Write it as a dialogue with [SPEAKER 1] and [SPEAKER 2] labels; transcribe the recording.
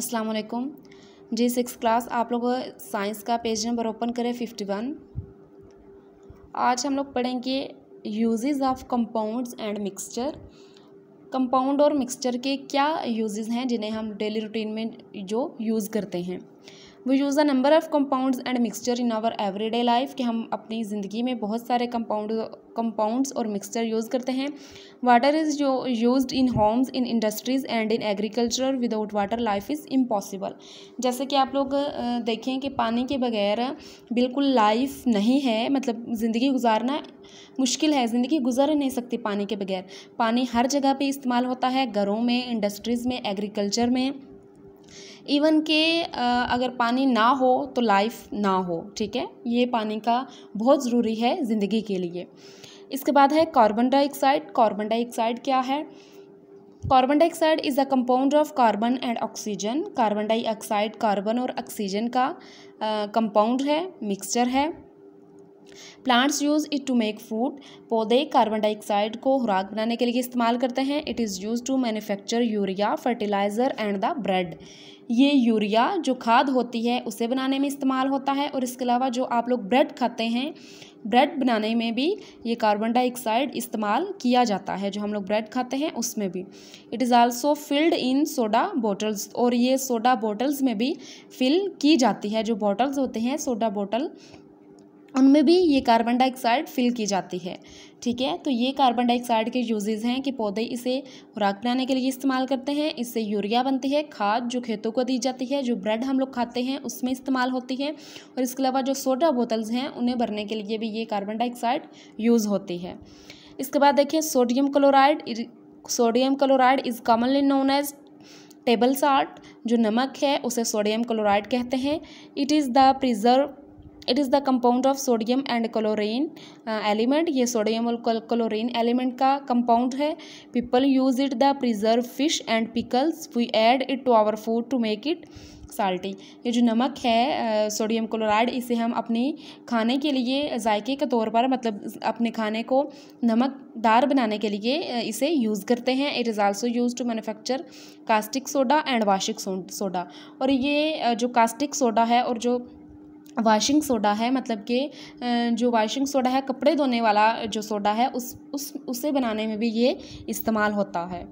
[SPEAKER 1] अस्सलाम वालेकुम जी six class आप लोग साइंस का पेज नंबर ओपन करें फिफ्टी वन आज हम लोग पढ़ेंगे uses of compounds and mixture compound और मिक्सचर के क्या यूजेस हैं जिन्हें हम डेली रूटीन में जो यूज़ करते हैं we use the number of compounds and mixture in our everyday life कि हम अपनी ज़िंदगी में बहुत सारे कंपाउंड कंपाउंड्स और मिक्सचर यूज़ करते हैं water is use in homes in industries and in agriculture without water life is impossible जैसे कि आप लोग देखें कि पानी के बगैर बिल्कुल लाइफ नहीं है मतलब ज़िंदगी गुजारना मुश्किल है ज़िंदगी गुजर नहीं सकती पानी के बगैर पानी हर जगह पे इस्तेमाल होता है घरों में इंडस्ट्रीज़ में एग्रीकल्चर में इवन के अगर पानी ना हो तो लाइफ ना हो ठीक है ये पानी का बहुत ज़रूरी है ज़िंदगी के लिए इसके बाद है कार्बन डाइऑक्साइड कार्बन डाइऑक्साइड क्या है carbon dioxide is a compound of carbon and oxygen carbon dioxide carbon और ऑक्सीजन का कंपाउंड है मिक्सचर है plants use it to make food पौधे कार्बन डाइऑक्साइड को खुराक बनाने के लिए इस्तेमाल करते हैं it is use to manufacture urea fertiliser and the bread ये यूरिया जो खाद होती है उसे बनाने में इस्तेमाल होता है और इसके अलावा जो आप लोग ब्रेड खाते हैं ब्रेड बनाने में भी ये कार्बन डाइऑक्साइड इस्तेमाल किया जाता है जो हम लोग ब्रेड खाते हैं उसमें भी it is also filled in soda bottles और ये सोडा बॉटल्स में भी फिल की जाती है जो बॉटल्स होते हैं सोडा बॉटल उनमें भी ये कार्बन डाइऑक्साइड फिल की जाती है ठीक है तो ये कार्बन डाइऑक्साइड के यूजेज़ हैं कि पौधे इसे खुराक बनाने के लिए इस्तेमाल करते हैं इससे यूरिया बनती है खाद जो खेतों को दी जाती है जो ब्रेड हम लोग खाते हैं उसमें इस्तेमाल होती है और इसके अलावा जो सोडा बोतल्स हैं उन्हें भरने के लिए भी ये कार्बन डाइऑक्साइड यूज़ होती है इसके बाद देखिए sodium chloride sodium chloride is commonly known as table salt जो नमक है उसे सोडियम क्लोराइड कहते हैं it is the preserve it is the compound of sodium and chlorine element ये सोडियम और क्लोरीन एलिमेंट का कंपाउंड है people use it the preserve fish and pickles we add it to our food to make it salty ये जो नमक है sodium uh, chloride इसे हम अपनी खाने के लिए जायके के तौर पर मतलब अपने खाने को नमकदार बनाने के लिए uh, इसे यूज़ करते हैं it is also use to manufacture caustic soda and washing soda और ये uh, जो कास्टिक सोडा है और जो वाशिंग सोडा है मतलब कि जो वाशिंग सोडा है कपड़े धोने वाला जो सोडा है उस उस उसे बनाने में भी ये इस्तेमाल होता है